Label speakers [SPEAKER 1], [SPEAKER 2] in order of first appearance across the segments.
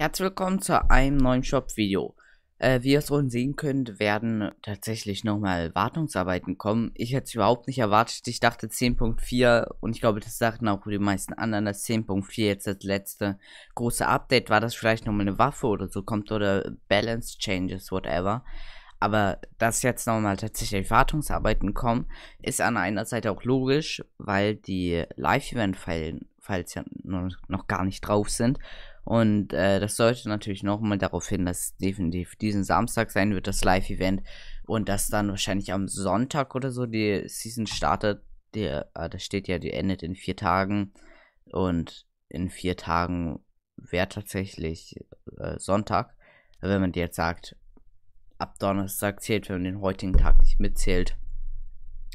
[SPEAKER 1] Herzlich willkommen zu einem neuen Shop-Video. Äh, wie ihr es unten sehen könnt, werden tatsächlich nochmal Wartungsarbeiten kommen. Ich hätte es überhaupt nicht erwartet. Ich dachte 10.4 und ich glaube, das sagten auch die meisten anderen, dass 10.4 jetzt das letzte große Update war, dass vielleicht nochmal eine Waffe oder so kommt oder Balance Changes, whatever. Aber dass jetzt nochmal tatsächlich Wartungsarbeiten kommen, ist an einer Seite auch logisch, weil die Live-Event-Files ja noch gar nicht drauf sind und äh, das sollte natürlich nochmal darauf hin, dass definitiv diesen Samstag sein wird, das Live-Event. Und dass dann wahrscheinlich am Sonntag oder so die Season startet. Die, äh, da steht ja, die endet in vier Tagen. Und in vier Tagen wäre tatsächlich äh, Sonntag. Wenn man jetzt sagt, ab Donnerstag zählt, wenn man den heutigen Tag nicht mitzählt,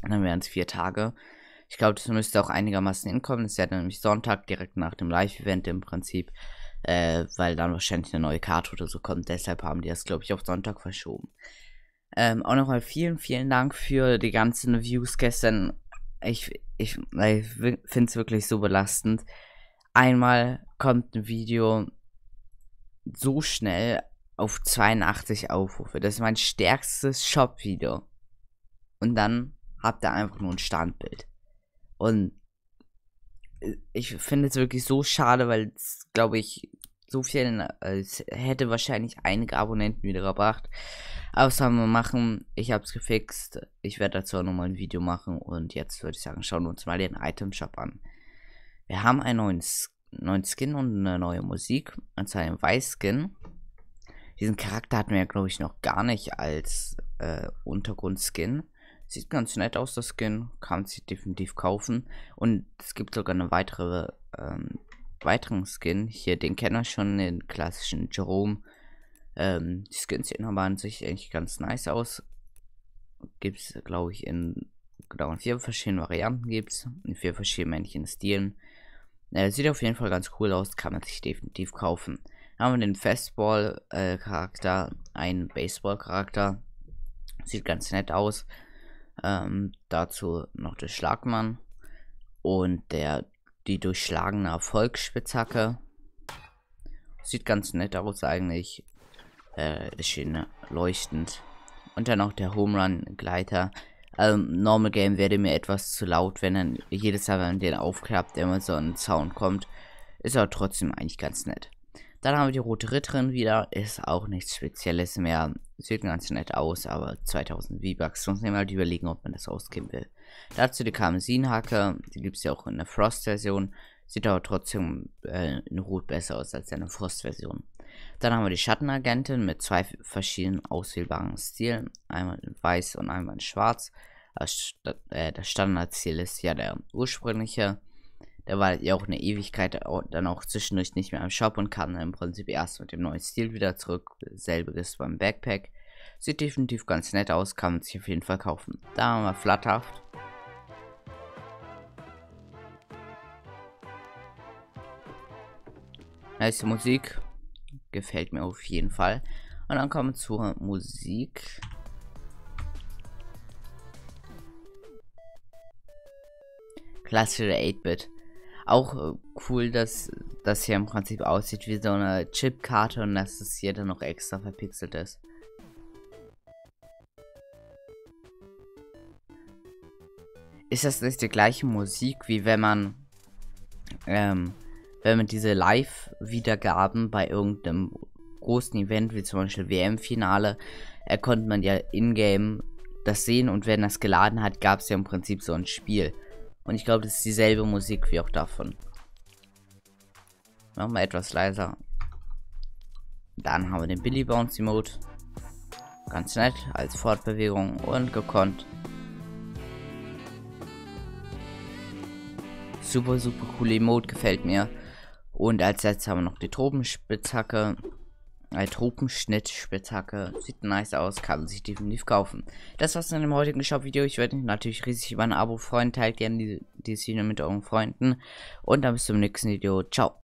[SPEAKER 1] dann wären es vier Tage. Ich glaube, das müsste auch einigermaßen hinkommen. Das ist ja nämlich Sonntag, direkt nach dem Live-Event im Prinzip äh, weil dann wahrscheinlich eine neue Karte oder so kommt. Deshalb haben die das, glaube ich, auf Sonntag verschoben. Ähm, auch nochmal vielen, vielen Dank für die ganzen Views gestern. Ich, ich, äh, ich finde es wirklich so belastend. Einmal kommt ein Video so schnell auf 82 Aufrufe. Das ist mein stärkstes Shop-Video. Und dann habt ihr einfach nur ein Standbild. Und ich finde es wirklich so schade, weil es, glaube ich, so viel, es hätte wahrscheinlich einige Abonnenten wieder gebracht. Aber was haben wir machen? Ich habe es gefixt. Ich werde dazu auch nochmal ein Video machen. Und jetzt würde ich sagen, schauen wir uns mal den Item Shop an. Wir haben einen neuen, neuen Skin und eine neue Musik. Und zwar einen Weiß-Skin. Diesen Charakter hatten wir glaube ich, noch gar nicht als äh, Untergrundskin. Sieht ganz nett aus, das Skin. Kann man sich definitiv kaufen. Und es gibt sogar eine weitere, ähm, weiteren Skin. Hier, den kennen wir schon, den klassischen Jerome. Ähm, die Skins sehen aber an sich eigentlich ganz nice aus. Gibt es, glaube ich, in genau in vier verschiedenen Varianten gibt's. In vier verschiedenen männlichen Stilen. Äh, sieht auf jeden Fall ganz cool aus, kann man sich definitiv kaufen. Dann haben wir den Fastball-Charakter, äh, einen Baseball-Charakter. Sieht ganz nett aus. Ähm, dazu noch der Schlagmann und der die durchschlagene Erfolgsspitzhacke. Sieht ganz nett aus eigentlich. Äh, ist schön ne? leuchtend. Und dann noch der Home Run Gleiter. Ähm, Normal Game werde mir etwas zu laut, wenn dann jedes Mal, wenn man den aufklappt, immer so ein Sound kommt. Ist aber trotzdem eigentlich ganz nett. Dann haben wir die Rote Ritterin wieder. Ist auch nichts Spezielles mehr. Sieht ganz nett aus, aber 2000 V-Bucks. Sonst nehmen wir halt überlegen, ob man das ausgeben will. Dazu die Karmesin-Hacke. Die gibt es ja auch in der Frost-Version. Sieht aber trotzdem äh, in Rot besser aus als in der Frost-Version. Dann haben wir die Schattenagentin mit zwei verschiedenen auswählbaren Stilen. Einmal in weiß und einmal in schwarz. Das äh, Standardstil ist ja der ursprüngliche da war ja auch eine Ewigkeit dann auch zwischendurch nicht mehr im Shop und kam dann im Prinzip erst mit dem neuen Stil wieder zurück. Selbiges beim Backpack. Sieht definitiv ganz nett aus, kann man sich auf jeden Fall kaufen. Da haben wir flatterhaft. Nice Musik. Gefällt mir auf jeden Fall. Und dann kommen wir zur Musik. Klassische 8-Bit. Auch äh, cool, dass das hier im Prinzip aussieht wie so eine Chipkarte und dass es hier dann noch extra verpixelt ist. Ist das nicht die gleiche Musik, wie wenn man, ähm, wenn man diese Live-Wiedergaben bei irgendeinem großen Event, wie zum Beispiel WM-Finale, äh, konnte man ja in-game das sehen und wenn das geladen hat, gab es ja im Prinzip so ein Spiel. Und ich glaube, das ist dieselbe Musik wie auch davon. Machen wir etwas leiser. Dann haben wir den Billy Bouncy Mode. Ganz nett als Fortbewegung und gekonnt. Super, super coole Mode gefällt mir. Und als letztes haben wir noch die Tropenspitzhacke. Eine Tropenschnittspitzhacke. Sieht nice aus, kann man sich definitiv kaufen. Das war's in dem heutigen Shop-Video. Ich würde mich natürlich riesig über ein Abo freuen. Teilt gerne die, die Szene mit euren Freunden. Und dann bis zum nächsten Video. Ciao.